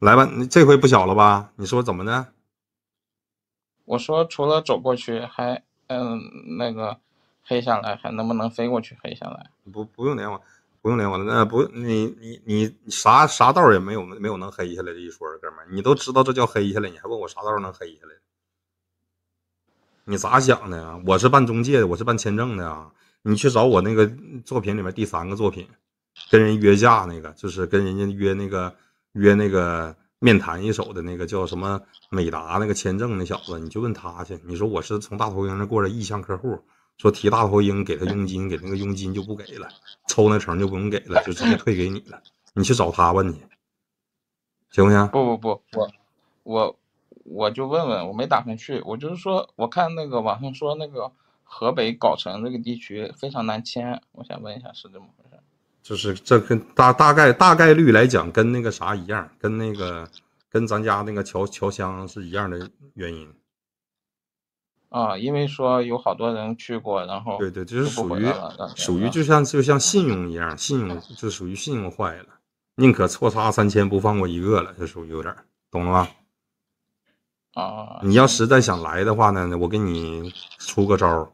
来吧，你这回不小了吧？你说怎么呢？我说除了走过去，还嗯那个黑下来，还能不能飞过去黑下来？不，不用连我，不用连我了。那不，你你你你啥啥道也没有，没有能黑下来的一说，哥们儿，你都知道这叫黑下来，你还问我啥道能黑下来？你咋想的呀？我是办中介的，我是办签证的啊。你去找我那个作品里面第三个作品，跟人约架那个，就是跟人家约那个。约那个面谈一手的那个叫什么美达那个签证那小子，你就问他去。你说我是从大头鹰那过来意向客户，说提大头鹰给他佣金，给那个佣金就不给了，抽那成就不用给了，就直接退给你了。你去找他问去，行不行？不不不，我我我就问问，我没打算去，我就是说，我看那个网上说那个河北藁城那个地区非常难签，我想问一下是怎么回事。就是这跟大大概大概率来讲，跟那个啥一样，跟那个跟咱家那个乔乔乡是一样的原因啊。因为说有好多人去过，然后对对，就是属于属于就像就像信用一样，信用就属于信用坏了，宁可错杀三千，不放过一个了，就属于有点懂了吗？啊，你要实在想来的话呢，我给你出个招儿。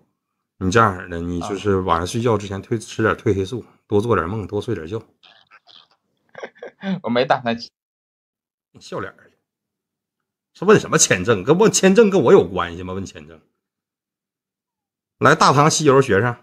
你这样儿的，你就是晚上睡觉之前褪吃点褪黑素，多做点梦，多睡点觉。我没打算笑脸儿去，是问什么签证？跟问签证跟我有关系吗？问签证，来大唐西游学生。